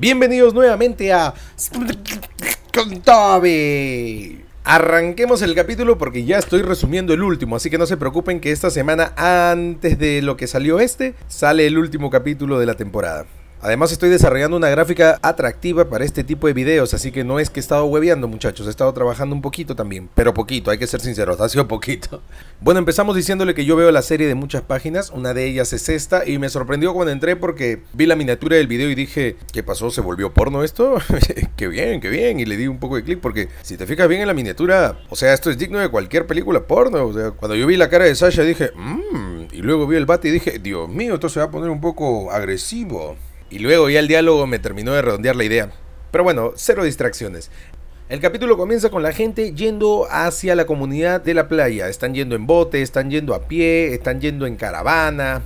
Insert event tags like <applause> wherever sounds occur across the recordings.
Bienvenidos nuevamente a con Arranquemos el capítulo porque ya estoy resumiendo el último, así que no se preocupen que esta semana antes de lo que salió este, sale el último capítulo de la temporada. Además estoy desarrollando una gráfica atractiva para este tipo de videos, así que no es que he estado hueveando muchachos, he estado trabajando un poquito también, pero poquito, hay que ser sinceros, ha sido poquito. <laughs> Bueno, empezamos diciéndole que yo veo la serie de muchas páginas, una de ellas es esta, y me sorprendió cuando entré porque vi la miniatura del video y dije, ¿qué pasó? ¿Se volvió porno esto? <laughs> qué bien, qué bien, y le di un poco de clic porque si te fijas bien en la miniatura, o sea, esto es digno de cualquier película porno, o sea, cuando yo vi la cara de Sasha dije, mmm, y luego vi el bate y dije, Dios mío, esto se va a poner un poco agresivo. Y luego ya el diálogo me terminó de redondear la idea. Pero bueno, cero distracciones. El capítulo comienza con la gente yendo hacia la comunidad de la playa. Están yendo en bote, están yendo a pie, están yendo en caravana.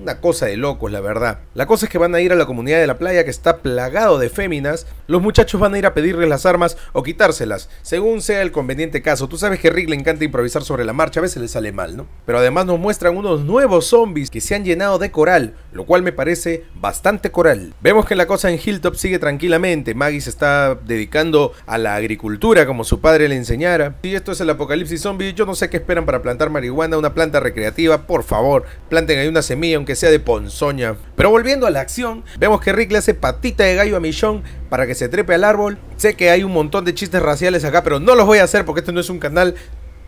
Una cosa de locos, la verdad. La cosa es que van a ir a la comunidad de la playa que está plagado de féminas. Los muchachos van a ir a pedirles las armas o quitárselas, según sea el conveniente caso. Tú sabes que Rick le encanta improvisar sobre la marcha, a veces le sale mal, ¿no? Pero además nos muestran unos nuevos zombies que se han llenado de coral, lo cual me parece bastante coral. Vemos que la cosa en Hilltop sigue tranquilamente. Maggie se está dedicando a la agricultura como su padre le enseñara. Si esto es el apocalipsis zombie, yo no sé qué esperan para plantar marihuana, una planta recreativa, por favor, planten ahí una semilla, que sea de ponzoña. Pero volviendo a la acción, vemos que Rick le hace patita de gallo a Millón para que se trepe al árbol. Sé que hay un montón de chistes raciales acá, pero no los voy a hacer porque este no es un canal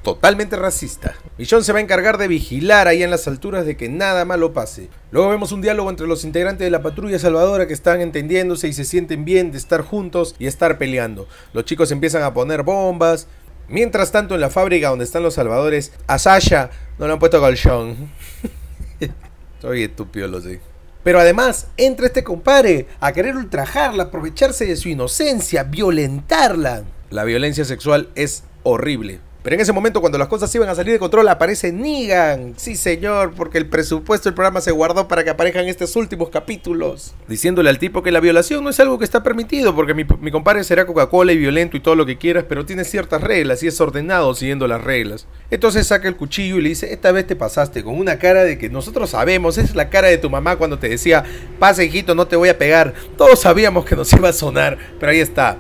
totalmente racista. Millón se va a encargar de vigilar ahí en las alturas de que nada malo pase. Luego vemos un diálogo entre los integrantes de la patrulla salvadora que están entendiéndose y se sienten bien de estar juntos y estar peleando. Los chicos empiezan a poner bombas. Mientras tanto en la fábrica donde están los salvadores, a Sasha no le han puesto colchón. <laughs> Soy estúpido, lo sé. Pero además, entra este compadre a querer ultrajarla, aprovecharse de su inocencia, violentarla. La violencia sexual es horrible. Pero en ese momento, cuando las cosas iban a salir de control, aparece Negan. Sí, señor, porque el presupuesto del programa se guardó para que aparezcan estos últimos capítulos. Diciéndole al tipo que la violación no es algo que está permitido, porque mi, compadre será Coca-Cola y violento y todo lo que quieras, pero tiene ciertas reglas y es ordenado siguiendo las reglas. Entonces saca el cuchillo y le dice, esta vez te pasaste con una cara de que nosotros sabemos, es la cara de tu mamá cuando te decía, pase hijito, no te voy a pegar. Todos sabíamos que nos iba a sonar, pero ahí está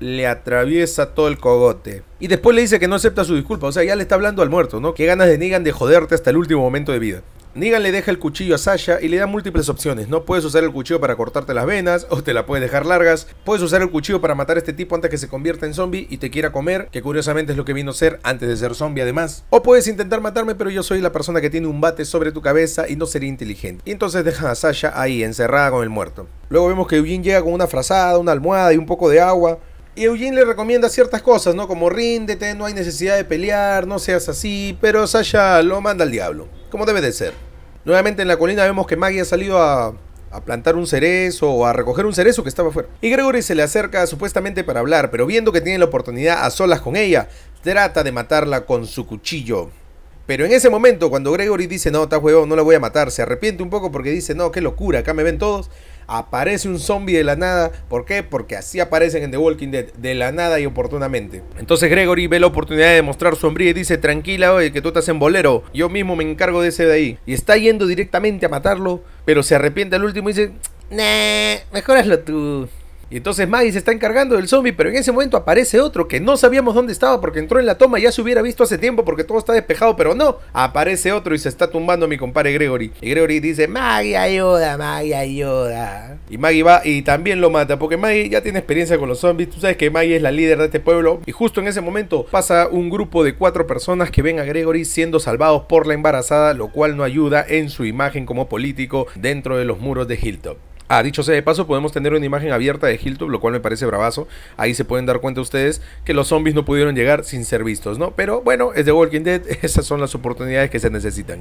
le atraviesa todo el cogote. Y después le dice que no acepta su disculpa, o sea, ya le está hablando al muerto, ¿no? Qué ganas de Negan de joderte hasta el último momento de vida. Negan le deja el cuchillo a Sasha y le da múltiples opciones. No puedes usar el cuchillo para cortarte las venas o te la puedes dejar largas. Puedes usar el cuchillo para matar a este tipo antes que se convierta en zombie y te quiera comer, que curiosamente es lo que vino a ser antes de ser zombie además. O puedes intentar matarme pero yo soy la persona que tiene un bate sobre tu cabeza y no sería inteligente. Y entonces deja a Sasha ahí encerrada con el muerto. Luego vemos que Eugene llega con una frazada, una almohada y un poco de agua. Y Eugene le recomienda ciertas cosas, ¿no? Como ríndete, no hay necesidad de pelear, no seas así, pero Sasha lo manda al diablo, como debe de ser. Nuevamente en la colina vemos que Maggie ha salido a, plantar un cerezo o a recoger un cerezo que estaba afuera. Y Gregory se le acerca supuestamente para hablar, pero viendo que tiene la oportunidad a solas con ella, trata de matarla con su cuchillo. Pero en ese momento, cuando Gregory dice, no, está juego, no la voy a matar, se arrepiente un poco porque dice, no, qué locura, acá me ven todos aparece un zombie de la nada. ¿Por qué? Porque así aparecen en The Walking Dead, de la nada y oportunamente. Entonces Gregory ve la oportunidad de mostrar su hombría y dice, tranquila, oye, que tú estás en bolero, yo mismo me encargo de ese de ahí. Y está yendo directamente a matarlo, pero se arrepiente al último y dice, nah, mejor hazlo tú. Y entonces Maggie se está encargando del zombie, pero en ese momento aparece otro que no sabíamos dónde estaba porque entró en la toma, y ya se hubiera visto hace tiempo porque todo está despejado, pero no, aparece otro y se está tumbando mi compadre Gregory. Y Gregory dice, Maggie ayuda, Maggie ayuda. Y Maggie va y también lo mata, porque Maggie ya tiene experiencia con los zombies, tú sabes que Maggie es la líder de este pueblo, y justo en ese momento pasa un grupo de cuatro personas que ven a Gregory siendo salvados por la embarazada, lo cual no ayuda en su imagen como político dentro de los muros de Hilltop. Ah, dicho sea de paso, podemos tener una imagen abierta de Hilton, lo cual me parece bravazo. Ahí se pueden dar cuenta ustedes que los zombies no pudieron llegar sin ser vistos, ¿no? Pero bueno, es de Walking Dead, <laughs> esas son las oportunidades que se necesitan.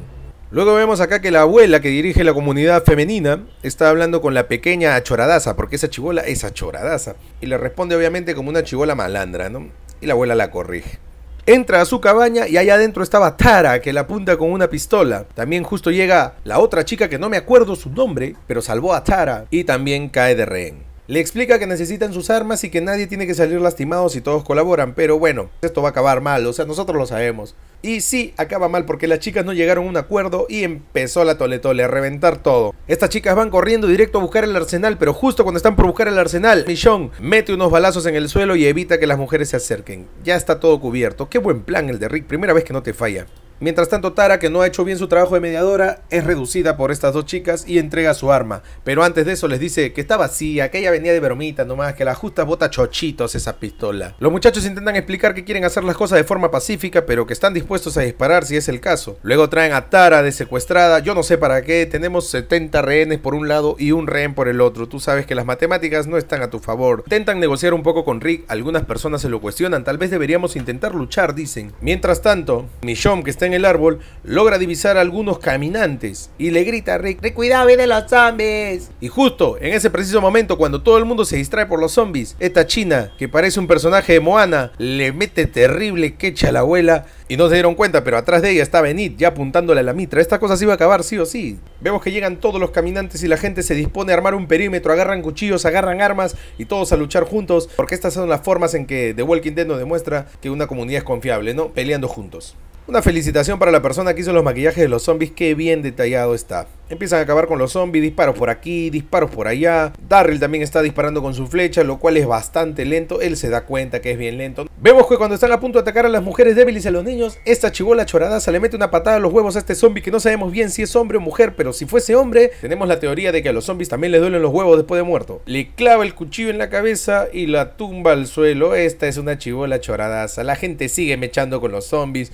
Luego vemos acá que la abuela que dirige la comunidad femenina está hablando con la pequeña achoradaza, porque esa chivola es achoradaza. Y le responde obviamente como una chivola malandra, ¿no? Y la abuela la corrige. Entra a su cabaña y allá adentro estaba Tara, que la apunta con una pistola. También justo llega la otra chica que no me acuerdo su nombre, pero salvó a Tara y también cae de rehén. Le explica que necesitan sus armas y que nadie tiene que salir lastimado si todos colaboran, pero bueno, esto va a acabar mal, o sea, nosotros lo sabemos. Y sí, acaba mal porque las chicas no llegaron a un acuerdo y empezó la toletole a reventar todo. Estas chicas van corriendo directo a buscar el arsenal, pero justo cuando están por buscar el arsenal, Michon mete unos balazos en el suelo y evita que las mujeres se acerquen. Ya está todo cubierto. Qué buen plan el de Rick, primera vez que no te falla. Mientras tanto, Tara, que no ha hecho bien su trabajo de mediadora, es reducida por estas dos chicas y entrega su arma. Pero antes de eso les dice que está vacía, que ella venía de veromita nomás, que la justa bota chochitos esa pistola. Los muchachos intentan explicar que quieren hacer las cosas de forma pacífica, pero que están dispuestos a disparar si es el caso. Luego traen a Tara de secuestrada, yo no sé para qué, tenemos 70 rehenes por un lado y un rehén por el otro. Tú sabes que las matemáticas no están a tu favor. Intentan negociar un poco con Rick, algunas personas se lo cuestionan, tal vez deberíamos intentar luchar, dicen. Mientras tanto, Michonne, que está en el árbol, logra divisar a algunos caminantes y le grita a Rick, Rick, cuidado, los zombies. Y justo en ese preciso momento, cuando todo el mundo se distrae por los zombies, esta china, que parece un personaje de Moana, le mete terrible quecha a la abuela y no se dieron cuenta, pero atrás de ella está Benit ya apuntándole a la mitra. Esta cosa se va a acabar sí o sí. Vemos que llegan todos los caminantes y la gente se dispone a armar un perímetro, agarran cuchillos, agarran armas y todos a luchar juntos, porque estas son las formas en que The Walking Dead nos demuestra que una comunidad es confiable, ¿no? Peleando juntos. Una felicitación para la persona que hizo los maquillajes de los zombies, qué bien detallado está. Empiezan a acabar con los zombies, disparos por aquí, disparos por allá. Darryl también está disparando con su flecha, lo cual es bastante lento. Él se da cuenta que es bien lento. Vemos que cuando están a punto de atacar a las mujeres débiles y a los niños, esta chivola choradaza le mete una patada a los huevos a este zombie que no sabemos bien si es hombre o mujer, pero si fuese hombre, tenemos la teoría de que a los zombies también les duelen los huevos después de muerto. Le clava el cuchillo en la cabeza y la tumba al suelo. Esta es una chivola choradaza. La gente sigue mechando con los zombies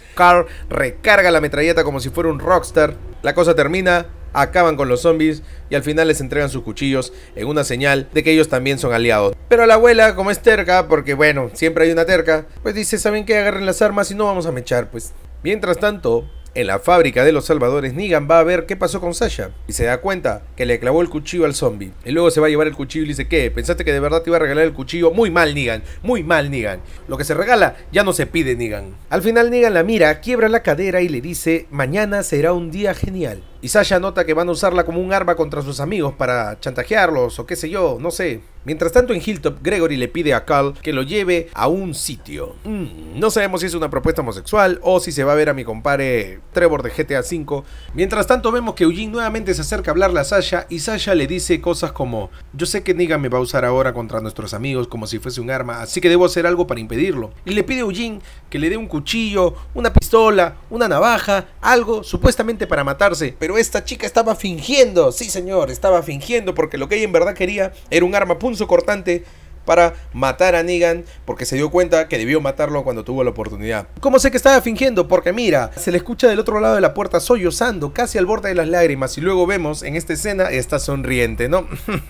recarga la metralleta como si fuera un rockstar. La cosa termina, acaban con los zombies y al final les entregan sus cuchillos en una señal de que ellos también son aliados. Pero la abuela, como es terca, porque bueno, siempre hay una terca, pues dice, ¿saben que Agarren las armas y no vamos a mechar, pues. Mientras tanto, en la fábrica de los salvadores, Negan va a ver qué pasó con Sasha y se da cuenta que le clavó el cuchillo al zombie. Y luego se va a llevar el cuchillo y le dice, ¿qué? ¿Pensaste que de verdad te iba a regalar el cuchillo? Muy mal, Negan, muy mal, Negan. Lo que se regala ya no se pide, Negan. Al final, Negan la mira, quiebra la cadera y le dice, mañana será un día genial y Sasha nota que van a usarla como un arma contra sus amigos para chantajearlos o qué sé yo, no sé. Mientras tanto en Hilltop, Gregory le pide a Carl que lo lleve a un sitio. Mm, no sabemos si es una propuesta homosexual o si se va a ver a mi compadre Trevor de GTA V. Mientras tanto vemos que Eugene nuevamente se acerca a hablarle a Sasha y Sasha le dice cosas como yo sé que Negan me va a usar ahora contra nuestros amigos como si fuese un arma, así que debo hacer algo para impedirlo. Y le pide a Eugene que le dé un cuchillo, una pistola, una navaja, algo supuestamente para matarse, pero pero esta chica estaba fingiendo, sí señor, estaba fingiendo, porque lo que ella en verdad quería era un arma punzo cortante para matar a Negan porque se dio cuenta que debió matarlo cuando tuvo la oportunidad. ¿Cómo sé que estaba fingiendo? Porque mira, se le escucha del otro lado de la puerta sollozando, casi al borde de las lágrimas y luego vemos en esta escena está sonriente, ¿no?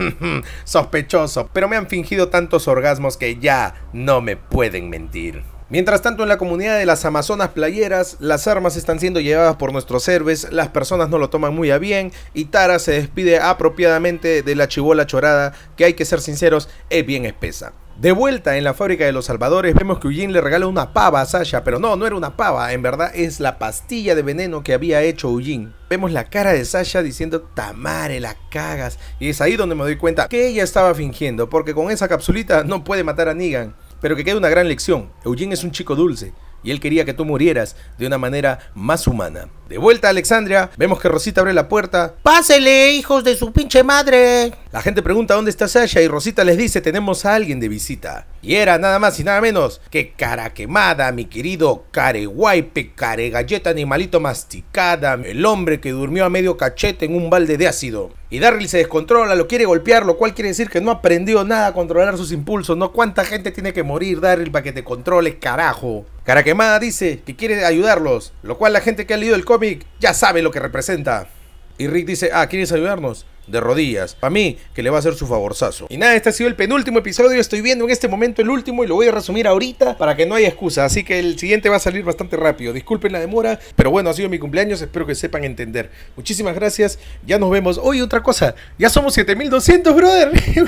<laughs> Sospechoso, pero me han fingido tantos orgasmos que ya no me pueden mentir. Mientras tanto, en la comunidad de las Amazonas playeras, las armas están siendo llevadas por nuestros héroes, las personas no lo toman muy a bien y Tara se despide apropiadamente de la chivola chorada, que hay que ser sinceros, es bien espesa. De vuelta en la fábrica de los salvadores, vemos que Eugene le regala una pava a Sasha, pero no, no era una pava, en verdad es la pastilla de veneno que había hecho Eugene. Vemos la cara de Sasha diciendo, Tamare, la cagas, y es ahí donde me doy cuenta que ella estaba fingiendo, porque con esa capsulita no puede matar a Negan. Pero que quede una gran lección. Eugene es un chico dulce y él quería que tú murieras de una manera más humana. De vuelta a Alexandria, vemos que Rosita abre la puerta. ¡Pásele, hijos de su pinche madre! La gente pregunta dónde está Sasha y Rosita les dice, tenemos a alguien de visita. Y era nada más y nada menos que cara quemada, mi querido careguaype, galleta animalito masticada, el hombre que durmió a medio cachete en un balde de ácido. Y Darryl se descontrola, lo quiere golpear, lo cual quiere decir que no aprendió nada a controlar sus impulsos, ¿no? ¿Cuánta gente tiene que morir, Darryl, para que te controle, carajo? Cara quemada dice que quiere ayudarlos, lo cual la gente que ha leído el cómic ya sabe lo que representa. Y Rick dice, ah, ¿quieres ayudarnos? de rodillas. Para mí, que le va a hacer su favorzazo. Y nada, este ha sido el penúltimo episodio. Estoy viendo en este momento el último y lo voy a resumir ahorita para que no haya excusa. Así que el siguiente va a salir bastante rápido. Disculpen la demora, pero bueno, ha sido mi cumpleaños. Espero que sepan entender. Muchísimas gracias. Ya nos vemos. hoy. otra cosa. Ya somos 7200, brother. <laughs>